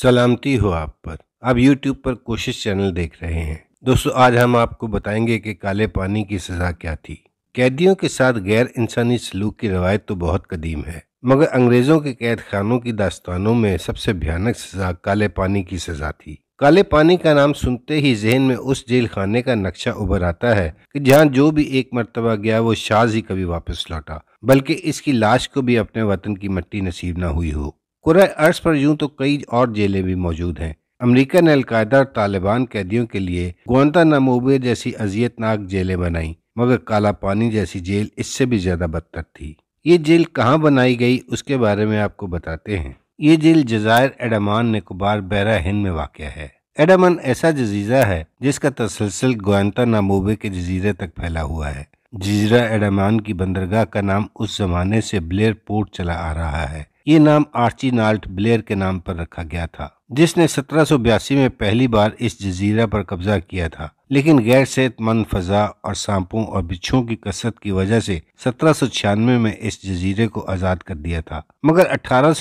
सलामती हो आप पर आप YouTube पर कोशिश चैनल देख रहे हैं दोस्तों आज हम आपको बताएंगे कि काले पानी की सजा क्या थी कैदियों के साथ गैर इंसानी सलूक की रवायत तो बहुत कदीम है मगर अंग्रेजों के कैद खानों की दास्तानों में सबसे भयानक सजा काले पानी की सजा थी काले पानी का नाम सुनते ही जहन में उस जेल खाने का नक्शा उभर आता है कि जहाँ जो भी एक मरतबा गया वो शाज ही कभी वापस लौटा बल्कि इसकी लाश को भी अपने वतन की मट्टी नसीब ना हुई हो कुरे अर्ज पर यूं तो कई और जेलें भी मौजूद हैं अमरीका ने अलकायदा और तालिबान कैदियों के लिए गोंदा नमोबे जैसी अजियतनाक जेलें बनाईं मगर काला पानी जैसी जेल इससे भी ज़्यादा बदतर थी ये जेल कहाँ बनाई गई उसके बारे में आपको बताते हैं ये जेल जजायर एडामान निकोबार बैरा हिंद में वाक़ है एडमान ऐसा जजीज़ा है जिसका तसलसल गोयता नामोबे के जजीरे तक फैला हुआ है जजीरा एडामान की बंदरगाह का नाम उस जमाने से ब्लेयर पोर्ट चला आ रहा है ये नाम आर्ची नाल्ट ब्लेयर के नाम पर रखा गया था जिसने सत्रह में पहली बार इस जजीरा पर कब्जा किया था लेकिन गैर सेहतमंद फजा और सांपों और बिच्छों की कसरत की वजह से सत्रह में इस जजीरे को आज़ाद कर दिया था मगर अठारह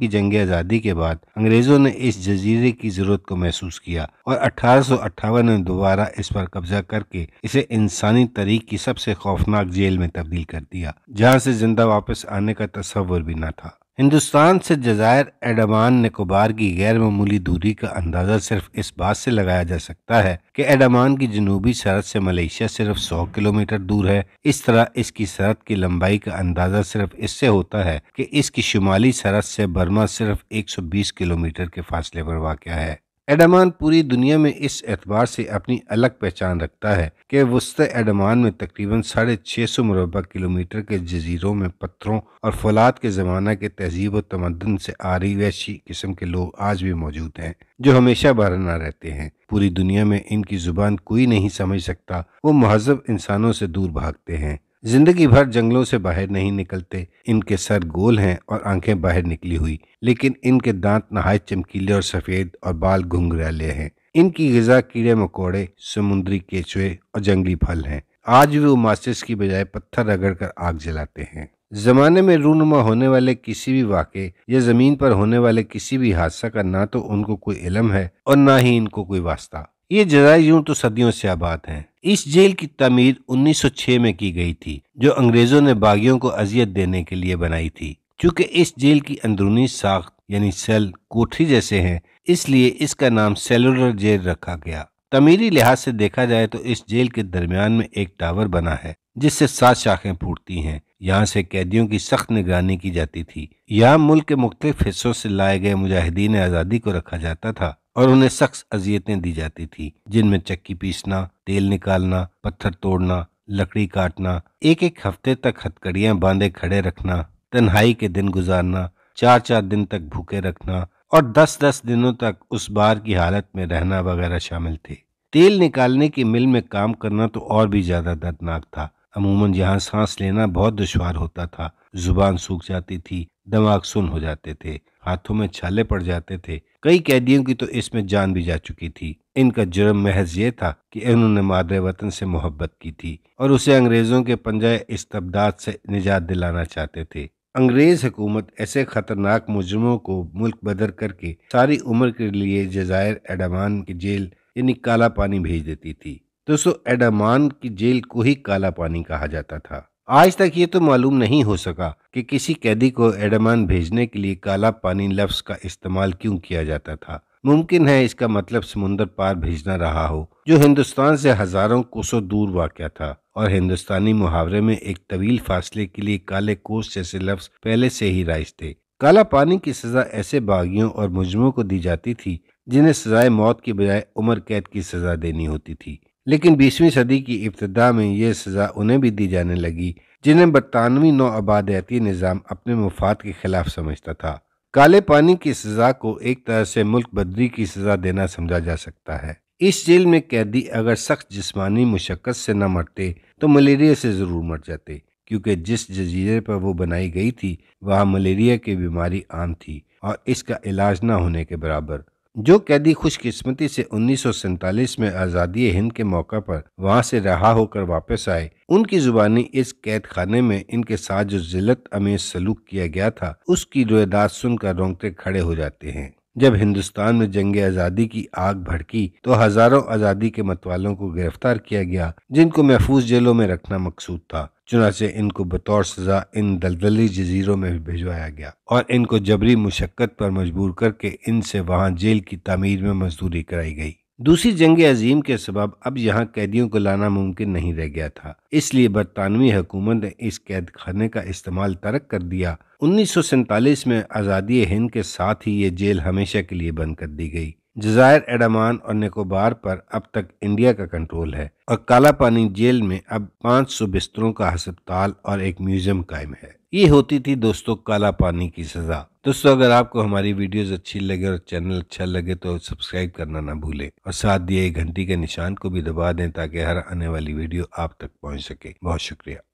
की जंग आज़ादी के बाद अंग्रेज़ों ने इस जजीरे की ज़रूरत को महसूस किया और अठारह में दोबारा इस पर कब्जा करके इसे इंसानी तरीक की सबसे खौफनाक जेल में तब्दील कर दिया जहाँ से जिंदा वापस आने का तस्वर भी न था हिंदुस्तान से जजायर एडमान निकोबार की गैर मामूली दूरी का अंदाज़ा सिर्फ इस बात से लगाया जा सकता है कि एडमान की जनूबी सरहद से मलेशिया सिर्फ 100 किलोमीटर दूर है इस तरह इसकी सरहद की लंबाई का अंदाज़ा सिर्फ इससे होता है कि इसकी शुमाली सरहद से बर्मा सिर्फ 120 किलोमीटर के फासले पर वाक़ है एडमान पूरी दुनिया में इस एतबार से अपनी अलग पहचान रखता है कि वस्त एडमान में तकरीबन साढ़े छः सौ मुरबा किलोमीटर के जजीरों में पत्थरों और फौलाद के ज़माना के तहजीब व तमदन से आ रही वैशी किस्म के लोग आज भी मौजूद हैं जो हमेशा बाराना रहते हैं पूरी दुनिया में इनकी ज़ुबान कोई नहीं समझ सकता वो महजब इंसानों से दूर भागते हैं जिंदगी भर जंगलों से बाहर नहीं निकलते इनके सर गोल हैं और आंखें बाहर निकली हुई लेकिन इनके दांत नहाय चमकीले और सफ़ेद और बाल घुंघराले हैं इनकी गजा कीड़े मकोड़े समुद्री केचुए और जंगली फल हैं आज भी वो मास्टर्स की बजाय पत्थर रगड़कर आग जलाते हैं जमाने में रूनुमा होने वाले किसी भी वाक़े या ज़मीन पर होने वाले किसी भी हादसा का ना तो उनको कोई इलम है और ना ही इनको कोई वास्ता ये जरा यूं तो सदियों से आबाद हैं इस जेल की तमीर 1906 में की गई थी जो अंग्रेजों ने बागियों को अजियत देने के लिए बनाई थी चूंकि इस जेल की अंदरूनी साख्त यानी सेल कोठरी जैसे हैं इसलिए इसका नाम सेलुलर जेल रखा गया तमीरी लिहाज से देखा जाए तो इस जेल के दरमियान में एक टावर बना है जिससे सात शाखें फूटती हैं यहाँ से कैदियों की सख्त निगरानी की जाती थी यहाँ मुल्क के मुख्तलिफ हिस्सों से लाए गए मुजाहिदीन आज़ादी को रखा जाता था और उन्हें सख्त अजियतें दी जाती थी जिनमें चक्की पीसना तेल निकालना पत्थर तोड़ना लकड़ी काटना एक एक हफ्ते तक हथकड़ियां बांधे खड़े रखना तन्हाई के दिन गुजारना चार चार दिन तक भूखे रखना और दस दस दिनों तक उस बार की हालत में रहना वगैरह शामिल थे तेल निकालने की मिल में काम करना तो और भी ज्यादा दर्दनाक था अमूमन यहाँ सांस लेना बहुत दुश्वार होता था जुबान सूख जाती थी दिमाग सुन हो जाते थे हाथों में छाले पड़ जाते थे कई कैदियों की तो इसमें जान भी जा चुकी थी इनका जुर्म महज ये था कि इन्होंने मादरे वतन से मोहब्बत की थी और उसे अंग्रेजों के पंजाए इस्तबदाद से निजात दिलाना चाहते थे अंग्रेज हुकूमत ऐसे खतरनाक मुजरमों को मुल्क बदर करके सारी उम्र के लिए जजायर एडामान की जेल यानी काला पानी भेज देती थी दोस्तों एडामान की जेल को ही काला पानी कहा जाता था आज तक ये तो मालूम नहीं हो सका कि किसी कैदी को एडमान भेजने के लिए काला पानी लफ्ज का इस्तेमाल क्यों किया जाता था मुमकिन है इसका मतलब समुन्दर पार भेजना रहा हो जो हिंदुस्तान से हजारों कोसों दूर वाक़ था और हिंदुस्तानी मुहावरे में एक तवील फासले के लिए काले कोस जैसे लफ्ज पहले से ही राइज थे काला पानी की सजा ऐसे बागियों और मुजमो को दी जाती थी जिन्हें सजाए मौत की बजाय उम्र कैद की सजा देनी होती थी लेकिन बीसवीं सदी की इब्तदा में यह सज़ा उन्हें भी दी जाने लगी जिन्हें बरतानवी नौ आबादियाती निज़ाम अपने मफाद के खिलाफ समझता था काले पानी की सज़ा को एक तरह से मुल्क बदरी की सज़ा देना समझा जा सकता है इस जेल में कैदी अगर सख्त जिस्मानी मुशक्क़त से न मरते तो मलेरिया से ज़रूर मर जाते क्योंकि जिस जजीरे पर वो बनाई गई थी वहाँ मलेरिया की बीमारी आम थी और इसका इलाज न होने के बराबर जो कैदी खुशकिस्मती से उन्नीस में आज़ादी हिंद के मौका पर वहां से रहा होकर वापस आए उनकी जुबानी इस कैद खाने में इनके साथ जो जिलत अमेज सलूक किया गया था उसकी रोयदात सुनकर रोंगटे खड़े हो जाते हैं जब हिंदुस्तान में जंग आज़ादी की आग भड़की तो हजारों आज़ादी के मतवालों को गिरफ्तार किया गया जिनको महफूज जेलों में रखना मकसूद था चुनाचे इनको बतौर सजा इन दलदली जजीरों में भी भिजवाया गया और इनको जबरी मुशक्क़त पर मजबूर करके इनसे वहाँ जेल की तमीर में मजदूरी कराई गई दूसरी जंग अजीम के सबब अब यहाँ कैदियों को लाना मुमकिन नहीं रह गया था इसलिए बरतानवी हुकूमत ने इस कैद खाने का इस्तेमाल तर्क कर दिया उन्नीस सौ सैंतालीस में आज़ादी हिंद के साथ ही ये जेल हमेशा के लिए बंद कर दी गई जजायर एडामान और निकोबार पर अब तक इंडिया का कंट्रोल है और काला पानी जेल में अब 500 बिस्तरों का हस्पताल और एक म्यूजियम कायम है ये होती थी दोस्तों काला पानी की सजा दोस्तों अगर आपको हमारी वीडियोस अच्छी लगे और चैनल अच्छा लगे तो सब्सक्राइब करना ना भूलें और साथ दिए घंटी के निशान को भी दबा दें ताकि हर आने वाली वीडियो आप तक पहुँच सके बहुत शुक्रिया